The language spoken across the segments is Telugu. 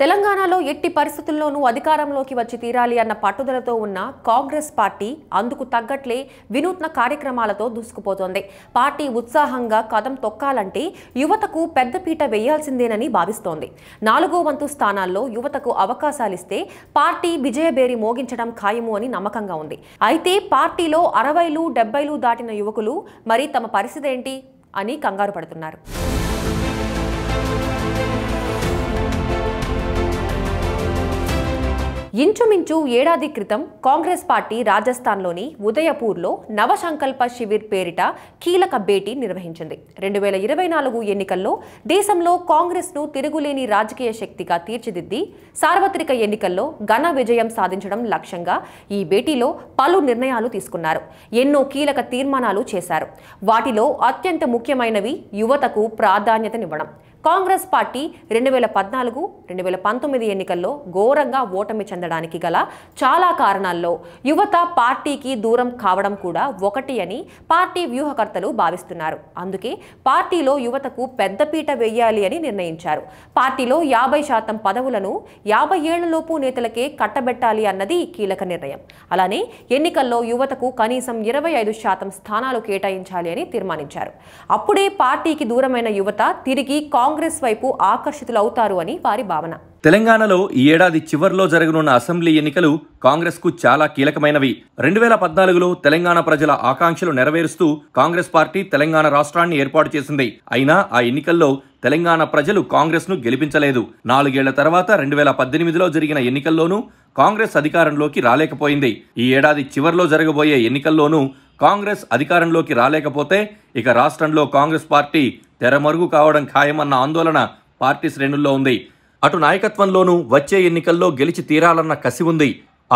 తెలంగాణలో ఎట్టి పరిస్థితుల్లోనూ అధికారంలోకి వచ్చి తీరాలి అన్న పట్టుదలతో ఉన్న కాంగ్రెస్ పార్టీ అందుకు తగ్గట్లే వినూత్న కార్యక్రమాలతో దూసుకుపోతోంది పార్టీ ఉత్సాహంగా కదం తొక్కాలంటే యువతకు పెద్దపీట వేయాల్సిందేనని భావిస్తోంది నాలుగో వంతు స్థానాల్లో యువతకు అవకాశాలిస్తే పార్టీ విజయబేరి మోగించడం ఖాయము అని నమ్మకంగా ఉంది అయితే పార్టీలో అరవైలు డెబ్బైలు దాటిన యువకులు మరి తమ పరిస్థితి ఏంటి అని కంగారు పడుతున్నారు ఇంచుమించు ఏడాది క్రితం కాంగ్రెస్ పార్టీ రాజస్థాన్లోని ఉదయపూర్లో నవసంకల్ప శిబిర్ పేరిట కీలక భేటీ నిర్వహించింది రెండు వేల ఇరవై నాలుగు ఎన్నికల్లో దేశంలో కాంగ్రెస్ను తిరుగులేని రాజకీయ శక్తిగా తీర్చిదిద్ది సార్వత్రిక ఎన్నికల్లో ఘన విజయం సాధించడం లక్ష్యంగా ఈ భేటీలో పలు నిర్ణయాలు తీసుకున్నారు ఎన్నో కీలక తీర్మానాలు చేశారు వాటిలో అత్యంత ముఖ్యమైనవి యువతకు ప్రాధాన్యతనివ్వడం కాంగ్రెస్ పార్టీ రెండు వేల పద్నాలుగు రెండు వేల పంతొమ్మిది ఎన్నికల్లో ఘోరంగా ఓటమి చెందడానికి గల చాలా కారణాల్లో యువత పార్టీకి దూరం కావడం కూడా ఒకటి అని పార్టీ వ్యూహకర్తలు భావిస్తున్నారు అందుకే పార్టీలో యువతకు పెద్దపీట వేయాలి అని నిర్ణయించారు పార్టీలో యాభై శాతం పదవులను యాభై ఏళ్లలోపు నేతలకే కట్టబెట్టాలి అన్నది కీలక నిర్ణయం అలానే ఎన్నికల్లో యువతకు కనీసం ఇరవై ఐదు శాతం స్థానాలు కేటాయించాలి అని తీర్మానించారు అప్పుడే పార్టీకి దూరమైన యువత తిరిగి కాంగ్రెస్ కాంగ్రెస్ వైపు ఆకర్షితులవుతారు అని వారి భావన తెలంగాణలో ఈ ఏడాది చివరిలో జరగనున్న అసెంబ్లీ ఎన్నికలు కాంగ్రెస్కు చాలా కీలకమైనవి రెండు వేల పద్నాలుగులో తెలంగాణ ప్రజల ఆకాంక్షలు నెరవేరుస్తూ కాంగ్రెస్ పార్టీ తెలంగాణ రాష్ట్రాన్ని ఏర్పాటు చేసింది అయినా ఆ ఎన్నికల్లో తెలంగాణ ప్రజలు కాంగ్రెస్ను గెలిపించలేదు నాలుగేళ్ల తర్వాత రెండు వేల పద్దెనిమిదిలో జరిగిన ఎన్నికల్లోనూ కాంగ్రెస్ అధికారంలోకి రాలేకపోయింది ఈ ఏడాది చివరిలో జరగబోయే ఎన్నికల్లోనూ కాంగ్రెస్ అధికారంలోకి రాలేకపోతే ఇక రాష్ట్రంలో కాంగ్రెస్ పార్టీ తెరమరుగు కావడం ఖాయమన్న ఆందోళన పార్టీ శ్రేణుల్లో ఉంది అటు నాయకత్వంలోనూ వచ్చే ఎన్నికల్లో గెలిచి తీరాలన్న కసి ఉంది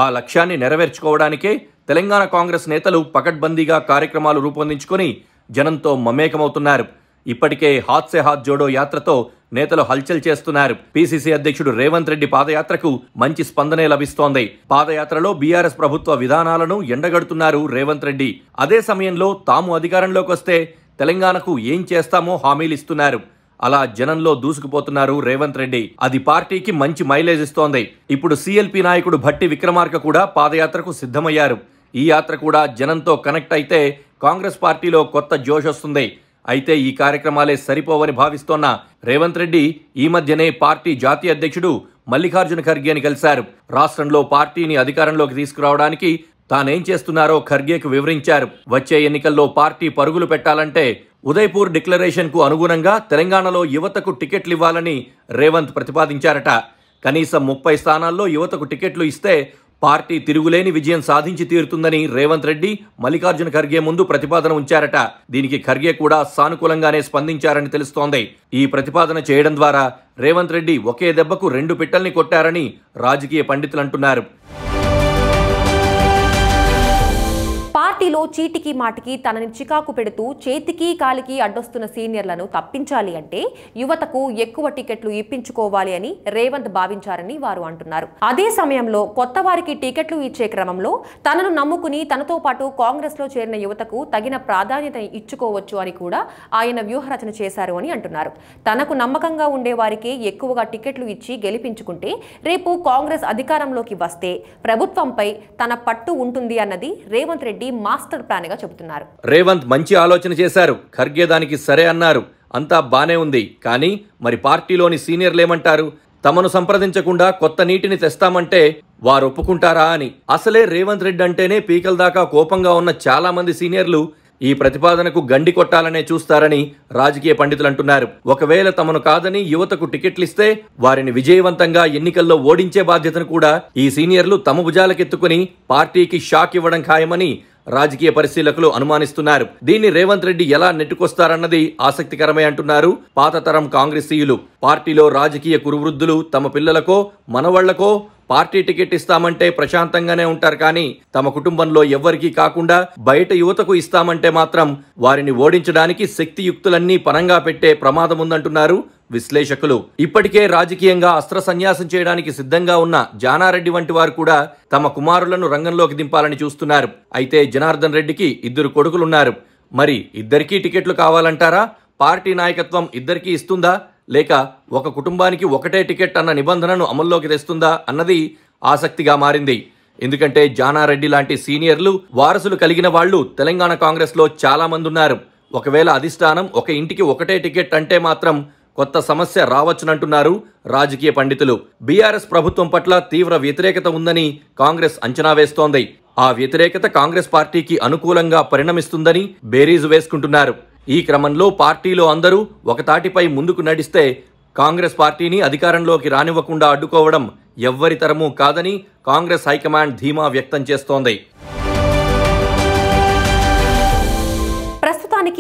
ఆ లక్ష్యాన్ని నెరవేర్చుకోవడానికే తెలంగాణ కాంగ్రెస్ నేతలు పకడ్బందీగా కార్యక్రమాలు రూపొందించుకొని జనంతో మమేకమవుతున్నారు ఇప్పటికే హాత్ సే హాత్ జోడో యాత్రతో నేతలు హల్చల్ చేస్తున్నారు పీసీసీ అధ్యక్షుడు రేవంత్ రెడ్డి పాదయాత్రకు మంచి స్పందనే లభిస్తోంది పాదయాత్రలో బీఆర్ఎస్ ప్రభుత్వ విధానాలను ఎండగడుతున్నారు రేవంత్ రెడ్డి అదే సమయంలో తాము అధికారంలోకి వస్తే తెలంగాణకు ఏం చేస్తామో హామీలు ఇస్తున్నారు అలా జనంలో దూసుకుపోతున్నారు రేవంత్ రెడ్డి అది పార్టీకి మంచి మైలేజ్ ఇస్తోంది ఇప్పుడు సీఎల్పీ నాయకుడు భట్టి విక్రమార్క కూడా పాదయాత్రకు సిద్ధమయ్యారు ఈ యాత్ర కూడా జనంతో కనెక్ట్ అయితే కాంగ్రెస్ పార్టీలో కొత్త జోష్ వస్తుంది అయితే ఈ కార్యక్రమాలే సరిపోవని భావిస్తోన్న రేవంత్ రెడ్డి ఈ మధ్యనే పార్టీ జాతీయ అధ్యక్షుడు మల్లికార్జున ఖర్గేని కలిశారు రాష్ట్రంలో పార్టీని అధికారంలోకి తీసుకురావడానికి తానేం చేస్తున్నారో ఖర్గేకు వివరించారు వచ్చే ఎన్నికల్లో పార్టీ పరుగులు పెట్టాలంటే ఉదయ్పూర్ డిక్లరేషన్కు అనుగుణంగా తెలంగాణలో యువతకు టికెట్లు ఇవ్వాలని రేవంత్ ప్రతిపాదించారట కనీసం ముప్పై స్థానాల్లో యువతకు టికెట్లు ఇస్తే పార్టీ తిరుగులేని విజయం సాధించి తీరుతుందని రేవంత్ రెడ్డి మల్లికార్జున ఖర్గే ముందు ప్రతిపాదన ఉంచారట దీనికి ఖర్గే కూడా సానుకూలంగానే స్పందించారని తెలుస్తోంది ఈ ప్రతిపాదన చేయడం ద్వారా రేవంత్ రెడ్డి ఒకే దెబ్బకు రెండు పిట్టల్ని కొట్టారని రాజకీయ పండితులు అంటున్నారు పార్టీలో చీటికి మాటికి తనని చికాకు పెడుతూ చేతికి కాలికి అడ్డొస్తున్న సీనియర్లను తప్పించాలి అంటే యువతకు ఎక్కువ టికెట్లు ఇప్పించుకోవాలి అని రేవంత్ భావించారని వారు అంటున్నారు అదే సమయంలో కొత్త వారికి టికెట్లు ఇచ్చే క్రమంలో తనను నమ్ముకుని తనతో పాటు కాంగ్రెస్ లో చేరిన యువతకు తగిన ప్రాధాన్యత ఇచ్చుకోవచ్చు అని కూడా ఆయన వ్యూహరచన చేశారు అని అంటున్నారు తనకు నమ్మకంగా ఉండే వారికే ఎక్కువగా టికెట్లు ఇచ్చి గెలిపించుకుంటే రేపు కాంగ్రెస్ అధికారంలోకి వస్తే ప్రభుత్వంపై తన పట్టు ఉంటుంది అన్నది రేవంత్ రెడ్డి మాస్టర్ గా చెబుతున్నారు రేవంత్ మంచి ఆలోచన చేశారు ఖర్గే దానికి సరే అన్నారు అంతా బానే ఉంది కానీ మరి పార్టీలోని సీనియర్లు ఏమంటారు తమను సంప్రదించకుండా కొత్త నీటిని తెస్తామంటే వారు ఒప్పుకుంటారా అని అసలే రేవంత్ రెడ్డి అంటేనే పీకల దాకా కోపంగా ఉన్న చాలామంది సీనియర్లు ఈ ప్రతిపాదనకు గండి కొట్టాలనే చూస్తారని రాజకీయ పండితులు అంటున్నారు ఒకవేళ తమను కాదని యువతకు టికెట్లిస్తే వారిని విజయవంతంగా ఎన్నికల్లో ఓడించే బాధ్యతను కూడా ఈ సీనియర్లు తమ భుజాలకెత్తుకుని పార్టీకి షాక్ ఇవ్వడం ఖాయమని రాజకీయ పరిశీలకులు అనుమానిస్తున్నారు దీన్ని రేవంత్ రెడ్డి ఎలా నెట్టుకొస్తారన్నది ఆసక్తికరమే అంటున్నారు పాత తరం కాంగ్రెసీయులు పార్టీలో రాజకీయ కురువృద్ధులు తమ పిల్లలకో మనవళ్లకో పార్టీ టికెట్ ఇస్తామంటే ప్రశాంతంగానే ఉంటారు కానీ తమ కుటుంబంలో ఎవ్వరికీ కాకుండా బయట యువతకు ఇస్తామంటే మాత్రం వారిని ఓడించడానికి శక్తియుక్తులన్నీ పనంగా పెట్టే ప్రమాదం ఉందంటున్నారు విశ్లేషకులు ఇప్పటికే రాజకీయంగా అస్త్ర సన్యాసం చేయడానికి సిద్ధంగా ఉన్న జానారెడ్డి వంటి వారు కూడా తమ కుమారులను రంగంలోకి దింపాలని చూస్తున్నారు అయితే జనార్దన్ రెడ్డికి ఇద్దరు కొడుకులున్నారు మరి ఇద్దరికీ టికెట్లు కావాలంటారా పార్టీ నాయకత్వం ఇద్దరికీ ఇస్తుందా లేక ఒక కుటుంబానికి ఒకటే టికెట్ అన్న నిబంధనను అమల్లోకి తెస్తుందా అన్నది ఆసక్తిగా మారింది ఎందుకంటే జానారెడ్డి లాంటి సీనియర్లు వారసులు కలిగిన వాళ్ళు తెలంగాణ కాంగ్రెస్లో చాలామంది ఉన్నారు ఒకవేళ అధిష్టానం ఒక ఇంటికి ఒకటే టికెట్ అంటే మాత్రం కొత్త సమస్య రావచ్చునంటున్నారు రాజకీయ పండితులు బీఆర్ఎస్ ప్రభుత్వం పట్ల తీవ్ర వ్యతిరేకత ఉందని కాంగ్రెస్ అంచనా వేస్తోంది ఆ వ్యతిరేకత కాంగ్రెస్ పార్టీకి అనుకూలంగా పరిణమిస్తుందని బేరీజు వేసుకుంటున్నారు ఈ క్రమంలో పార్టీలో అందరూ ఒకతాటిపై ముందుకు నడిస్తే కాంగ్రెస్ పార్టీని అధికారంలోకి రానివ్వకుండా అడ్డుకోవడం ఎవ్వరితరమూ కాదని కాంగ్రెస్ హైకమాండ్ ధీమా వ్యక్తం చేస్తోంది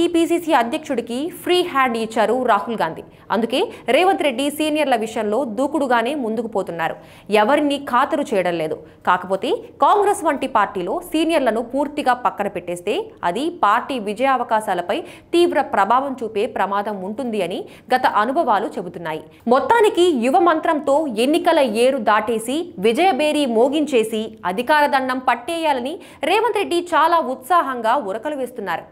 పార్టీకి పీసీసీ అధ్యక్షుడికి ఫ్రీ హ్యాండ్ ఇచ్చారు రాహుల్ గాంధీ అందుకే రేవంత్ రెడ్డి సీనియర్ల విషయంలో దూకుడుగానే ముందుకు పోతున్నారు ఎవరిని ఖాతరు చేయడం లేదు కాకపోతే కాంగ్రెస్ వంటి పార్టీలో సీనియర్లను పూర్తిగా పక్కన పెట్టేస్తే అది పార్టీ విజయావకాశాలపై తీవ్ర ప్రభావం చూపే ప్రమాదం ఉంటుంది అని గత అనుభవాలు చెబుతున్నాయి మొత్తానికి యువ మంత్రంతో ఎన్నికల ఏరు దాటేసి విజయబేరీ మోగించేసి అధికార దండం పట్టేయాలని రేవంత్ రెడ్డి చాలా ఉత్సాహంగా ఉరకలు వేస్తున్నారు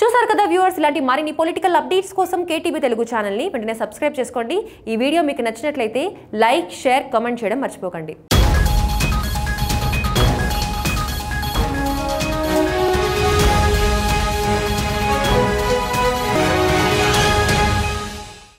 చూసారు కదా వ్యూవర్స్ ఇలాంటి మరిన్ని పొలిటికల్ అప్డేట్స్ కోసం కేటీబీ తెలుగు ఛానల్ని వెంటనే సబ్స్క్రైబ్ చేసుకోండి ఈ వీడియో మీకు నచ్చినట్లయితే లైక్ షేర్ కామెంట్ చేయడం మర్చిపోకండి